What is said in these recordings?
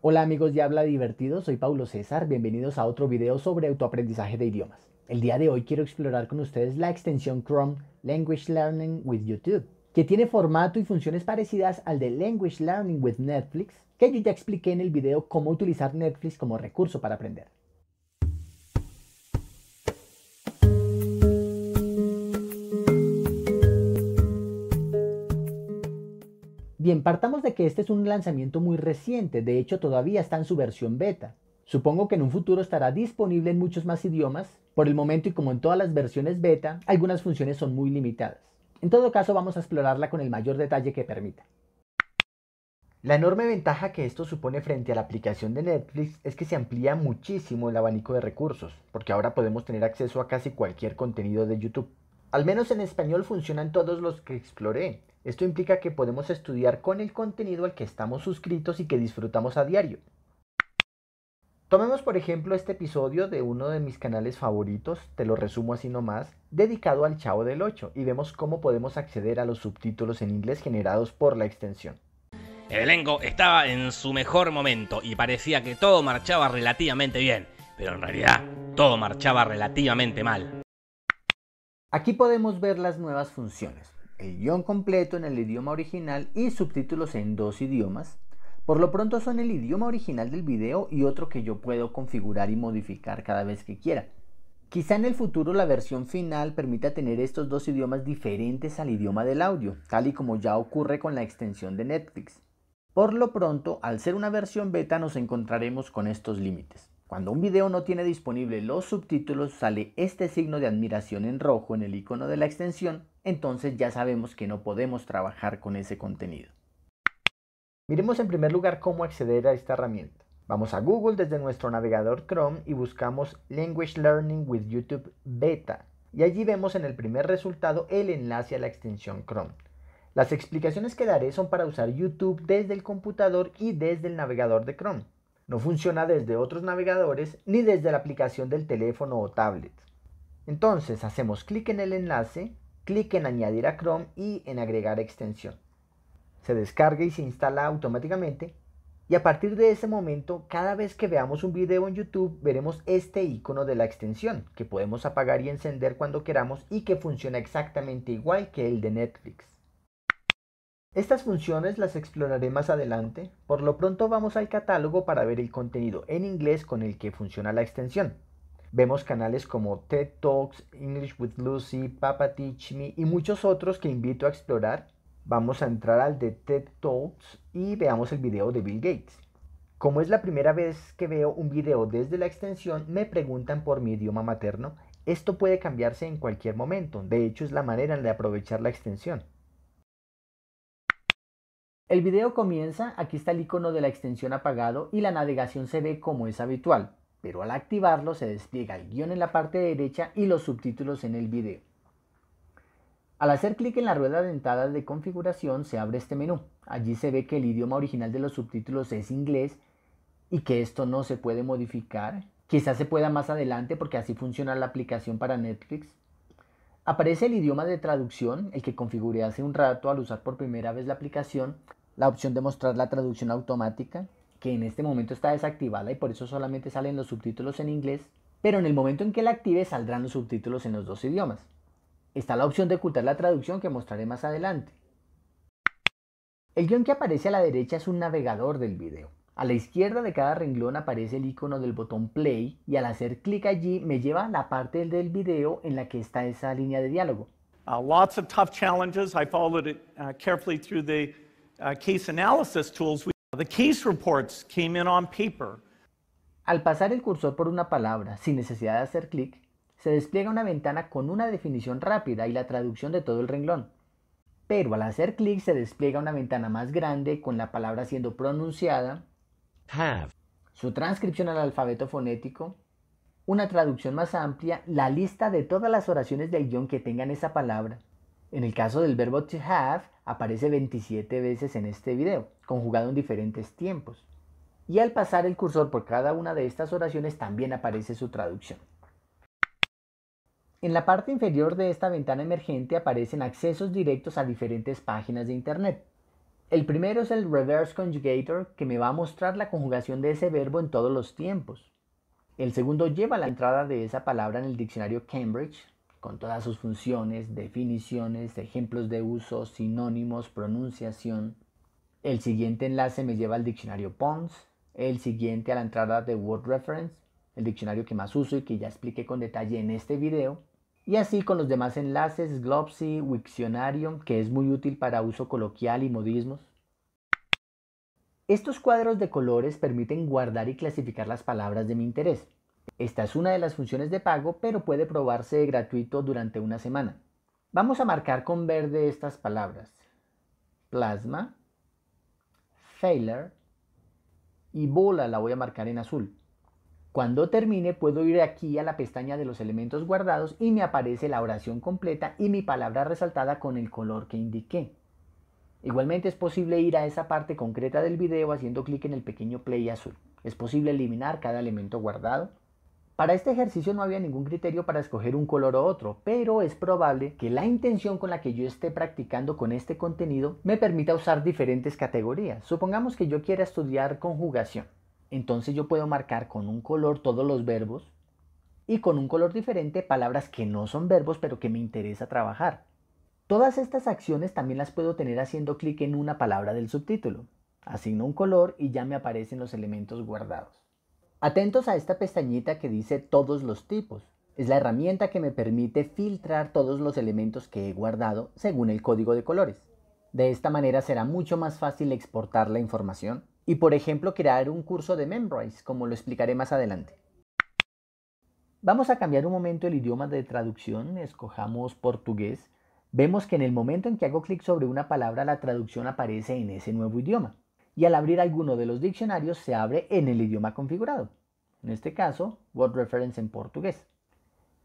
Hola amigos de Habla Divertido, soy Paulo César, bienvenidos a otro video sobre autoaprendizaje de idiomas. El día de hoy quiero explorar con ustedes la extensión Chrome Language Learning with YouTube, que tiene formato y funciones parecidas al de Language Learning with Netflix, que yo ya expliqué en el video cómo utilizar Netflix como recurso para aprender. Bien, partamos de que este es un lanzamiento muy reciente, de hecho todavía está en su versión beta. Supongo que en un futuro estará disponible en muchos más idiomas. Por el momento y como en todas las versiones beta, algunas funciones son muy limitadas. En todo caso, vamos a explorarla con el mayor detalle que permita. La enorme ventaja que esto supone frente a la aplicación de Netflix es que se amplía muchísimo el abanico de recursos, porque ahora podemos tener acceso a casi cualquier contenido de YouTube. Al menos en español funcionan todos los que exploré, esto implica que podemos estudiar con el contenido al que estamos suscritos y que disfrutamos a diario. Tomemos por ejemplo este episodio de uno de mis canales favoritos, te lo resumo así nomás, dedicado al Chavo del 8 y vemos cómo podemos acceder a los subtítulos en inglés generados por la extensión. El elenco estaba en su mejor momento y parecía que todo marchaba relativamente bien, pero en realidad todo marchaba relativamente mal. Aquí podemos ver las nuevas funciones el guión completo en el idioma original y subtítulos en dos idiomas. Por lo pronto son el idioma original del video y otro que yo puedo configurar y modificar cada vez que quiera. Quizá en el futuro la versión final permita tener estos dos idiomas diferentes al idioma del audio, tal y como ya ocurre con la extensión de Netflix. Por lo pronto, al ser una versión beta nos encontraremos con estos límites. Cuando un video no tiene disponible los subtítulos, sale este signo de admiración en rojo en el icono de la extensión, entonces ya sabemos que no podemos trabajar con ese contenido. Miremos en primer lugar cómo acceder a esta herramienta. Vamos a Google desde nuestro navegador Chrome y buscamos Language Learning with YouTube Beta. Y allí vemos en el primer resultado el enlace a la extensión Chrome. Las explicaciones que daré son para usar YouTube desde el computador y desde el navegador de Chrome. No funciona desde otros navegadores ni desde la aplicación del teléfono o tablet. Entonces hacemos clic en el enlace, clic en añadir a Chrome y en agregar extensión. Se descarga y se instala automáticamente y a partir de ese momento cada vez que veamos un video en YouTube veremos este icono de la extensión que podemos apagar y encender cuando queramos y que funciona exactamente igual que el de Netflix. Estas funciones las exploraré más adelante, por lo pronto vamos al catálogo para ver el contenido en inglés con el que funciona la extensión. Vemos canales como TED Talks, English with Lucy, Papa Teach Me y muchos otros que invito a explorar. Vamos a entrar al de TED Talks y veamos el video de Bill Gates. Como es la primera vez que veo un video desde la extensión, me preguntan por mi idioma materno. Esto puede cambiarse en cualquier momento, de hecho es la manera de aprovechar la extensión. El video comienza, aquí está el icono de la extensión apagado y la navegación se ve como es habitual, pero al activarlo se despliega el guión en la parte derecha y los subtítulos en el video. Al hacer clic en la rueda dentada de configuración se abre este menú. Allí se ve que el idioma original de los subtítulos es inglés y que esto no se puede modificar. Quizás se pueda más adelante porque así funciona la aplicación para Netflix. Aparece el idioma de traducción, el que configuré hace un rato al usar por primera vez la aplicación, la opción de mostrar la traducción automática, que en este momento está desactivada y por eso solamente salen los subtítulos en inglés, pero en el momento en que la active saldrán los subtítulos en los dos idiomas. Está la opción de ocultar la traducción que mostraré más adelante. El guión que aparece a la derecha es un navegador del video. A la izquierda de cada renglón aparece el icono del botón play y al hacer clic allí me lleva a la parte del video en la que está esa línea de diálogo. Uh, lots of tough challenges. I followed it uh, carefully through analysis Al pasar el cursor por una palabra sin necesidad de hacer clic, se despliega una ventana con una definición rápida y la traducción de todo el renglón. Pero al hacer clic se despliega una ventana más grande con la palabra siendo pronunciada, su transcripción al alfabeto fonético, una traducción más amplia, la lista de todas las oraciones del guión que tengan esa palabra, en el caso del verbo to have, aparece 27 veces en este video, conjugado en diferentes tiempos. Y al pasar el cursor por cada una de estas oraciones también aparece su traducción. En la parte inferior de esta ventana emergente aparecen accesos directos a diferentes páginas de Internet. El primero es el reverse conjugator que me va a mostrar la conjugación de ese verbo en todos los tiempos. El segundo lleva la entrada de esa palabra en el diccionario Cambridge con todas sus funciones, definiciones, ejemplos de uso, sinónimos, pronunciación. El siguiente enlace me lleva al diccionario Pons, el siguiente a la entrada de Word Reference, el diccionario que más uso y que ya expliqué con detalle en este video. Y así con los demás enlaces, Globsy, Wixionarium, que es muy útil para uso coloquial y modismos. Estos cuadros de colores permiten guardar y clasificar las palabras de mi interés. Esta es una de las funciones de pago, pero puede probarse gratuito durante una semana. Vamos a marcar con verde estas palabras. Plasma, Failure y bola la voy a marcar en azul. Cuando termine puedo ir aquí a la pestaña de los elementos guardados y me aparece la oración completa y mi palabra resaltada con el color que indiqué. Igualmente es posible ir a esa parte concreta del video haciendo clic en el pequeño play azul. Es posible eliminar cada elemento guardado, para este ejercicio no había ningún criterio para escoger un color u otro, pero es probable que la intención con la que yo esté practicando con este contenido me permita usar diferentes categorías. Supongamos que yo quiera estudiar conjugación. Entonces yo puedo marcar con un color todos los verbos y con un color diferente palabras que no son verbos pero que me interesa trabajar. Todas estas acciones también las puedo tener haciendo clic en una palabra del subtítulo. Asigno un color y ya me aparecen los elementos guardados. Atentos a esta pestañita que dice todos los tipos. Es la herramienta que me permite filtrar todos los elementos que he guardado según el código de colores. De esta manera será mucho más fácil exportar la información y por ejemplo crear un curso de Memrise como lo explicaré más adelante. Vamos a cambiar un momento el idioma de traducción, escojamos portugués. Vemos que en el momento en que hago clic sobre una palabra la traducción aparece en ese nuevo idioma y al abrir alguno de los diccionarios se abre en el idioma configurado, en este caso, Word Reference en portugués.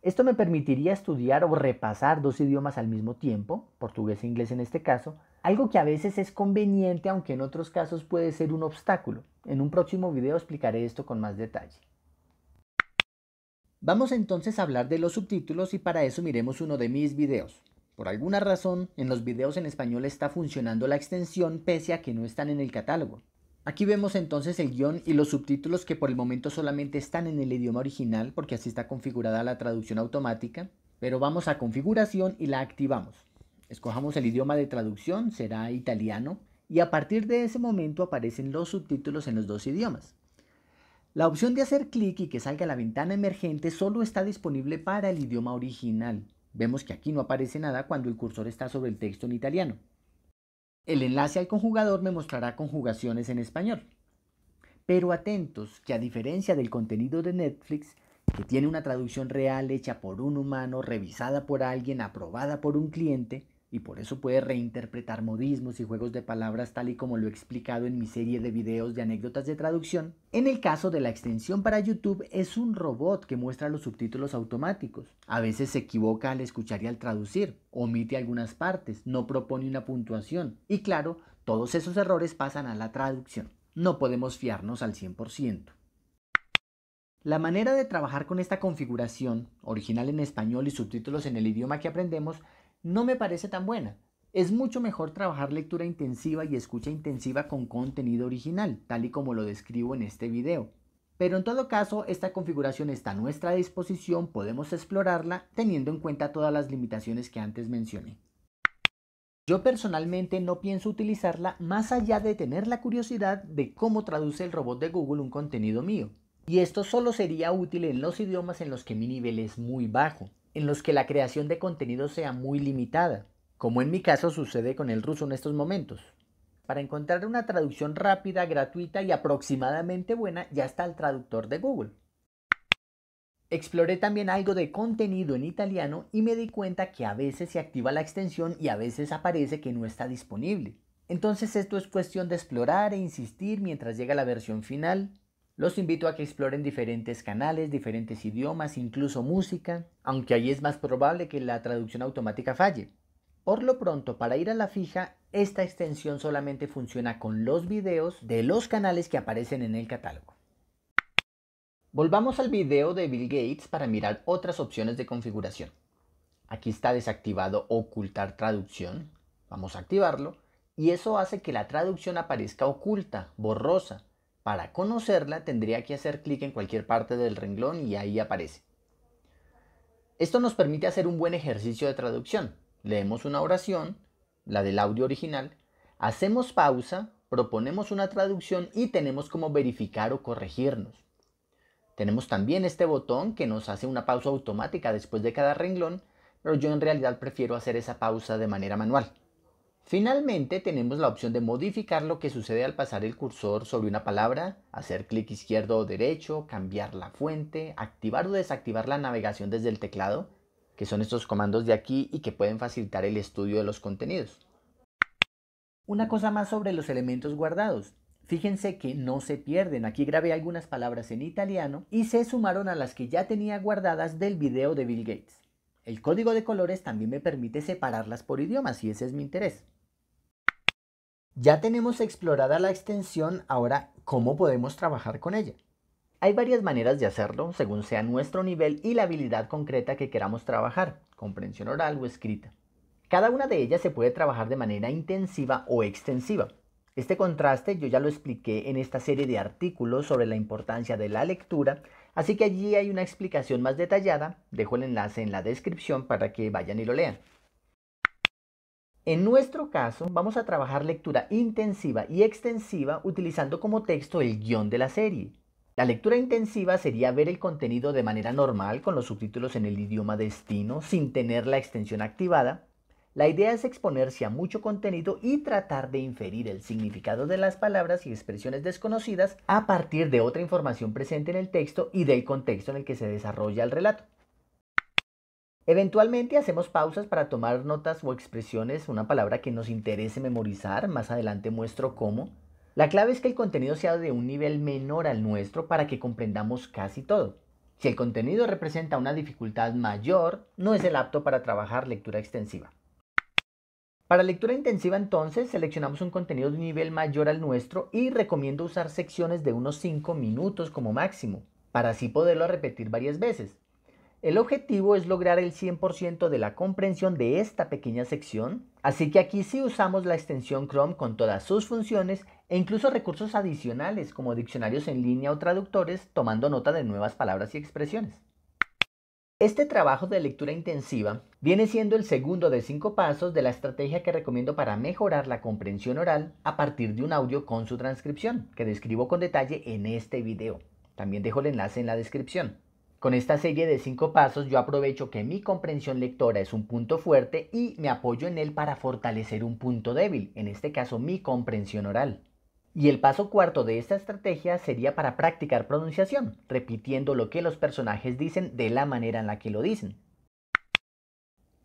Esto me permitiría estudiar o repasar dos idiomas al mismo tiempo, portugués e inglés en este caso, algo que a veces es conveniente aunque en otros casos puede ser un obstáculo. En un próximo video explicaré esto con más detalle. Vamos entonces a hablar de los subtítulos y para eso miremos uno de mis videos. Por alguna razón, en los videos en español está funcionando la extensión pese a que no están en el catálogo. Aquí vemos entonces el guión y los subtítulos que por el momento solamente están en el idioma original porque así está configurada la traducción automática, pero vamos a configuración y la activamos. Escojamos el idioma de traducción, será italiano, y a partir de ese momento aparecen los subtítulos en los dos idiomas. La opción de hacer clic y que salga la ventana emergente solo está disponible para el idioma original. Vemos que aquí no aparece nada cuando el cursor está sobre el texto en italiano. El enlace al conjugador me mostrará conjugaciones en español. Pero atentos que a diferencia del contenido de Netflix, que tiene una traducción real hecha por un humano, revisada por alguien, aprobada por un cliente, y por eso puede reinterpretar modismos y juegos de palabras tal y como lo he explicado en mi serie de videos de anécdotas de traducción. En el caso de la extensión para YouTube es un robot que muestra los subtítulos automáticos. A veces se equivoca al escuchar y al traducir, omite algunas partes, no propone una puntuación y claro, todos esos errores pasan a la traducción. No podemos fiarnos al 100%. La manera de trabajar con esta configuración, original en español y subtítulos en el idioma que aprendemos, no me parece tan buena. Es mucho mejor trabajar lectura intensiva y escucha intensiva con contenido original, tal y como lo describo en este video. Pero en todo caso, esta configuración está a nuestra disposición, podemos explorarla teniendo en cuenta todas las limitaciones que antes mencioné. Yo personalmente no pienso utilizarla más allá de tener la curiosidad de cómo traduce el robot de Google un contenido mío. Y esto solo sería útil en los idiomas en los que mi nivel es muy bajo en los que la creación de contenido sea muy limitada, como en mi caso sucede con el ruso en estos momentos. Para encontrar una traducción rápida, gratuita y aproximadamente buena, ya está el traductor de Google. Exploré también algo de contenido en italiano y me di cuenta que a veces se activa la extensión y a veces aparece que no está disponible. Entonces esto es cuestión de explorar e insistir mientras llega la versión final, los invito a que exploren diferentes canales, diferentes idiomas, incluso música, aunque ahí es más probable que la traducción automática falle. Por lo pronto, para ir a la fija, esta extensión solamente funciona con los videos de los canales que aparecen en el catálogo. Volvamos al video de Bill Gates para mirar otras opciones de configuración. Aquí está desactivado ocultar traducción. Vamos a activarlo. Y eso hace que la traducción aparezca oculta, borrosa, para conocerla tendría que hacer clic en cualquier parte del renglón y ahí aparece. Esto nos permite hacer un buen ejercicio de traducción. Leemos una oración, la del audio original, hacemos pausa, proponemos una traducción y tenemos como verificar o corregirnos. Tenemos también este botón que nos hace una pausa automática después de cada renglón, pero yo en realidad prefiero hacer esa pausa de manera manual. Finalmente tenemos la opción de modificar lo que sucede al pasar el cursor sobre una palabra, hacer clic izquierdo o derecho, cambiar la fuente, activar o desactivar la navegación desde el teclado, que son estos comandos de aquí y que pueden facilitar el estudio de los contenidos. Una cosa más sobre los elementos guardados. Fíjense que no se pierden, aquí grabé algunas palabras en italiano y se sumaron a las que ya tenía guardadas del video de Bill Gates. El código de colores también me permite separarlas por idiomas y ese es mi interés. Ya tenemos explorada la extensión, ahora cómo podemos trabajar con ella. Hay varias maneras de hacerlo según sea nuestro nivel y la habilidad concreta que queramos trabajar, comprensión oral o escrita. Cada una de ellas se puede trabajar de manera intensiva o extensiva. Este contraste yo ya lo expliqué en esta serie de artículos sobre la importancia de la lectura Así que allí hay una explicación más detallada, dejo el enlace en la descripción para que vayan y lo lean. En nuestro caso, vamos a trabajar lectura intensiva y extensiva utilizando como texto el guión de la serie. La lectura intensiva sería ver el contenido de manera normal con los subtítulos en el idioma destino sin tener la extensión activada la idea es exponerse a mucho contenido y tratar de inferir el significado de las palabras y expresiones desconocidas a partir de otra información presente en el texto y del contexto en el que se desarrolla el relato. Eventualmente hacemos pausas para tomar notas o expresiones, una palabra que nos interese memorizar, más adelante muestro cómo. La clave es que el contenido sea de un nivel menor al nuestro para que comprendamos casi todo. Si el contenido representa una dificultad mayor, no es el apto para trabajar lectura extensiva. Para lectura intensiva entonces seleccionamos un contenido de nivel mayor al nuestro y recomiendo usar secciones de unos 5 minutos como máximo, para así poderlo repetir varias veces. El objetivo es lograr el 100% de la comprensión de esta pequeña sección, así que aquí sí usamos la extensión Chrome con todas sus funciones e incluso recursos adicionales como diccionarios en línea o traductores tomando nota de nuevas palabras y expresiones. Este trabajo de lectura intensiva viene siendo el segundo de cinco pasos de la estrategia que recomiendo para mejorar la comprensión oral a partir de un audio con su transcripción, que describo con detalle en este video. También dejo el enlace en la descripción. Con esta serie de cinco pasos yo aprovecho que mi comprensión lectora es un punto fuerte y me apoyo en él para fortalecer un punto débil, en este caso mi comprensión oral. Y el paso cuarto de esta estrategia sería para practicar pronunciación, repitiendo lo que los personajes dicen de la manera en la que lo dicen.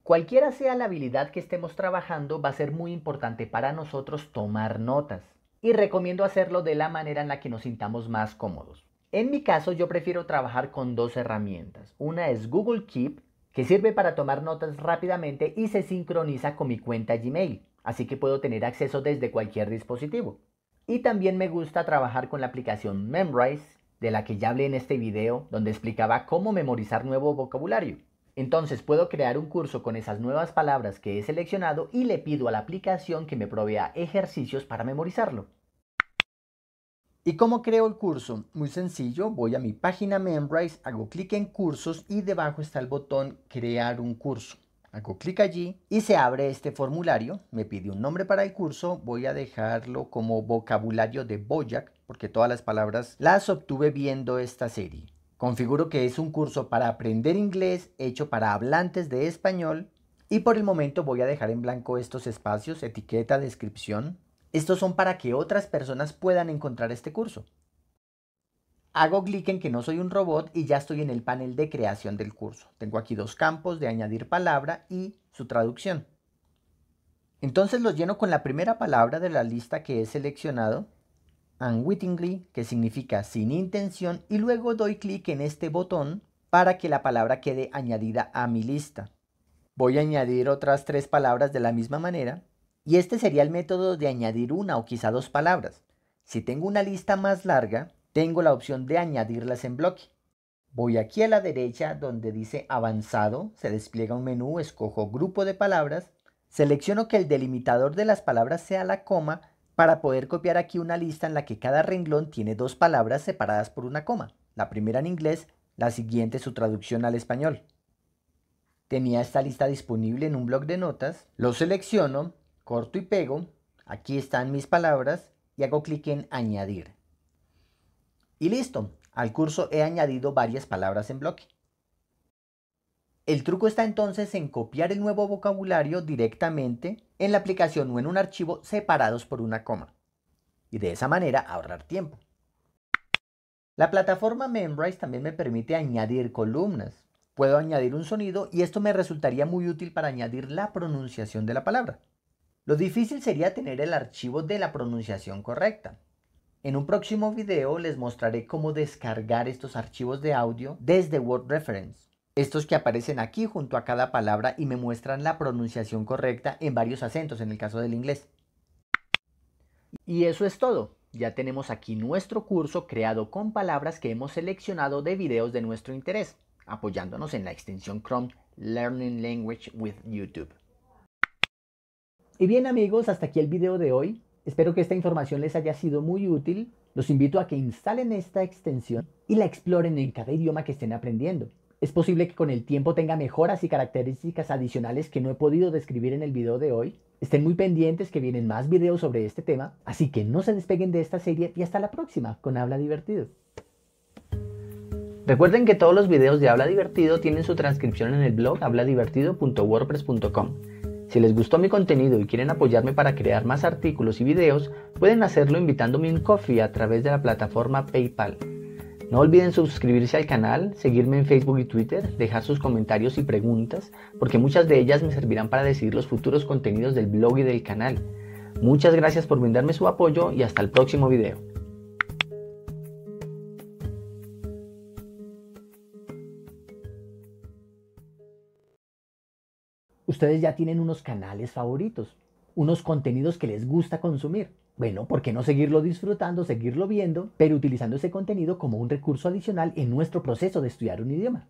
Cualquiera sea la habilidad que estemos trabajando, va a ser muy importante para nosotros tomar notas. Y recomiendo hacerlo de la manera en la que nos sintamos más cómodos. En mi caso, yo prefiero trabajar con dos herramientas. Una es Google Keep, que sirve para tomar notas rápidamente y se sincroniza con mi cuenta Gmail, así que puedo tener acceso desde cualquier dispositivo. Y también me gusta trabajar con la aplicación Memrise, de la que ya hablé en este video, donde explicaba cómo memorizar nuevo vocabulario. Entonces puedo crear un curso con esas nuevas palabras que he seleccionado y le pido a la aplicación que me provea ejercicios para memorizarlo. ¿Y cómo creo el curso? Muy sencillo, voy a mi página Memrise, hago clic en cursos y debajo está el botón crear un curso. Hago clic allí y se abre este formulario. Me pide un nombre para el curso. Voy a dejarlo como vocabulario de Boyac porque todas las palabras las obtuve viendo esta serie. Configuro que es un curso para aprender inglés hecho para hablantes de español y por el momento voy a dejar en blanco estos espacios, etiqueta, descripción. Estos son para que otras personas puedan encontrar este curso. Hago clic en que no soy un robot y ya estoy en el panel de creación del curso. Tengo aquí dos campos de añadir palabra y su traducción. Entonces los lleno con la primera palabra de la lista que he seleccionado, unwittingly, que significa sin intención, y luego doy clic en este botón para que la palabra quede añadida a mi lista. Voy a añadir otras tres palabras de la misma manera, y este sería el método de añadir una o quizá dos palabras. Si tengo una lista más larga, tengo la opción de añadirlas en bloque. Voy aquí a la derecha donde dice avanzado, se despliega un menú, escojo grupo de palabras, selecciono que el delimitador de las palabras sea la coma para poder copiar aquí una lista en la que cada renglón tiene dos palabras separadas por una coma, la primera en inglés, la siguiente su traducción al español. Tenía esta lista disponible en un bloc de notas, lo selecciono, corto y pego, aquí están mis palabras y hago clic en añadir. Y listo, al curso he añadido varias palabras en bloque. El truco está entonces en copiar el nuevo vocabulario directamente en la aplicación o en un archivo separados por una coma. Y de esa manera ahorrar tiempo. La plataforma Memrise también me permite añadir columnas. Puedo añadir un sonido y esto me resultaría muy útil para añadir la pronunciación de la palabra. Lo difícil sería tener el archivo de la pronunciación correcta, en un próximo video les mostraré cómo descargar estos archivos de audio desde Word Reference. Estos que aparecen aquí junto a cada palabra y me muestran la pronunciación correcta en varios acentos en el caso del inglés. Y eso es todo. Ya tenemos aquí nuestro curso creado con palabras que hemos seleccionado de videos de nuestro interés, apoyándonos en la extensión Chrome Learning Language with YouTube. Y bien amigos, hasta aquí el video de hoy. Espero que esta información les haya sido muy útil. Los invito a que instalen esta extensión y la exploren en cada idioma que estén aprendiendo. Es posible que con el tiempo tenga mejoras y características adicionales que no he podido describir en el video de hoy. Estén muy pendientes que vienen más videos sobre este tema, así que no se despeguen de esta serie y hasta la próxima con Habla Divertido. Recuerden que todos los videos de Habla Divertido tienen su transcripción en el blog habladivertido.wordpress.com. Si les gustó mi contenido y quieren apoyarme para crear más artículos y videos, pueden hacerlo invitándome un coffee a través de la plataforma PayPal. No olviden suscribirse al canal, seguirme en Facebook y Twitter, dejar sus comentarios y preguntas, porque muchas de ellas me servirán para decidir los futuros contenidos del blog y del canal. Muchas gracias por brindarme su apoyo y hasta el próximo video. Ustedes ya tienen unos canales favoritos, unos contenidos que les gusta consumir. Bueno, ¿por qué no seguirlo disfrutando, seguirlo viendo, pero utilizando ese contenido como un recurso adicional en nuestro proceso de estudiar un idioma?